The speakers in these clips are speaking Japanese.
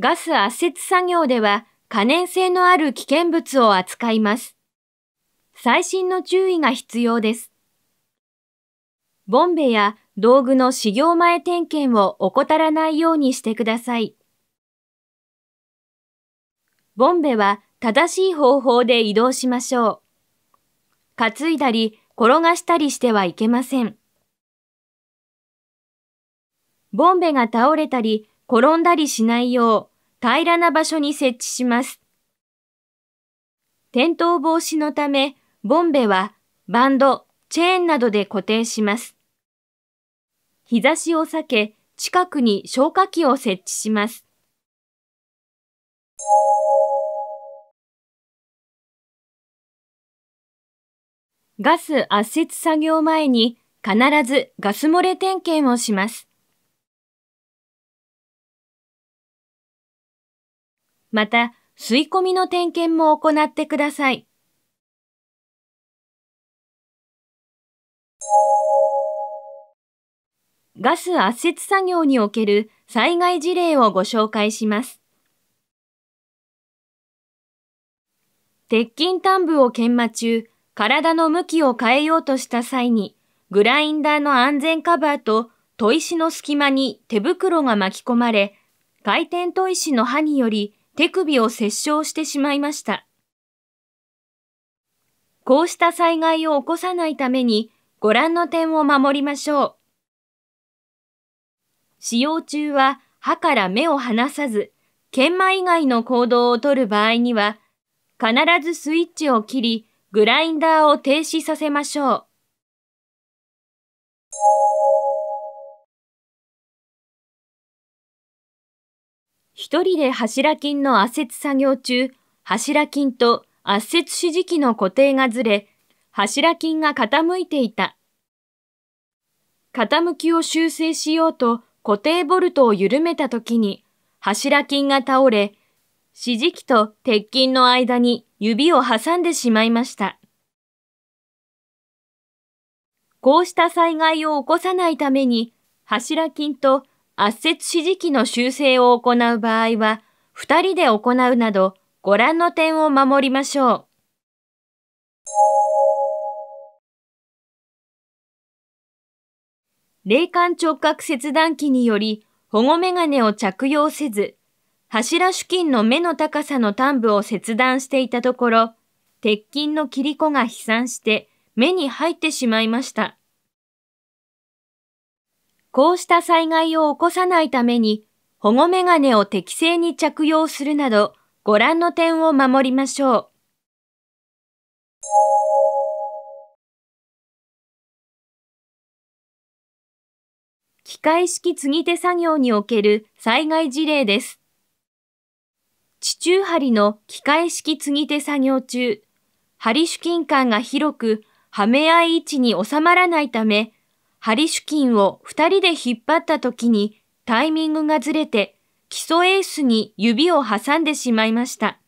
ガス圧接作業では可燃性のある危険物を扱います。最新の注意が必要です。ボンベや道具の始業前点検を怠らないようにしてください。ボンベは正しい方法で移動しましょう。担いだり転がしたりしてはいけません。ボンベが倒れたり転んだりしないよう平らな場所に設置します。転倒防止のため、ボンベはバンド、チェーンなどで固定します。日差しを避け、近くに消火器を設置します。ガス圧接作業前に必ずガス漏れ点検をします。また、吸い込みの点検も行ってください。ガス圧接作業における災害事例をご紹介します。鉄筋端部を研磨中、体の向きを変えようとした際に、グラインダーの安全カバーと砥石の隙間に手袋が巻き込まれ、回転砥石の刃により手首を切傷してしまいました。こうした災害を起こさないためにご覧の点を守りましょう。使用中は歯から目を離さず、研磨以外の行動をとる場合には、必ずスイッチを切り、グラインダーを停止させましょう。一人で柱金の圧接作業中、柱金と圧接指示器の固定がずれ、柱金が傾いていた。傾きを修正しようと固定ボルトを緩めた時に、柱金が倒れ、指示器と鉄筋の間に指を挟んでしまいました。こうした災害を起こさないために、柱金と圧接指示器の修正を行う場合は、二人で行うなど、ご覧の点を守りましょう。霊感直角切断器により、保護メガネを着用せず、柱主筋の目の高さの端部を切断していたところ、鉄筋の切り子が飛散して目に入ってしまいました。こうした災害を起こさないために、保護メガネを適正に着用するなど、ご覧の点を守りましょう。機械式継ぎ手作業における災害事例です。地中針の機械式継ぎ手作業中、針主筋管が広く、はめ合い位置に収まらないため、ハリシュキンを二人で引っ張った時にタイミングがずれて基礎エースに指を挟んでしまいました。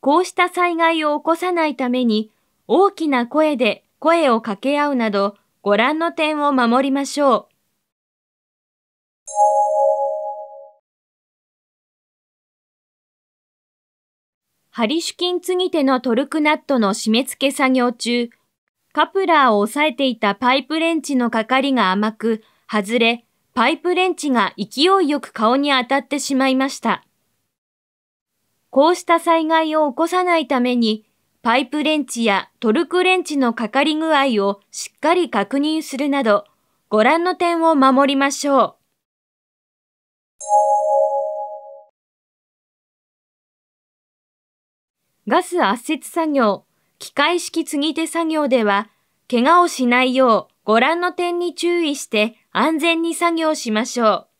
こうした災害を起こさないために大きな声で声を掛け合うなどご覧の点を守りましょう。ハリシュキン継ぎ手のトルクナットの締め付け作業中、カプラーを押さえていたパイプレンチのかかりが甘く、外れ、パイプレンチが勢いよく顔に当たってしまいました。こうした災害を起こさないために、パイプレンチやトルクレンチのかかり具合をしっかり確認するなど、ご覧の点を守りましょう。ガス圧接作業機械式継ぎ手作業では、怪我をしないようご覧の点に注意して安全に作業しましょう。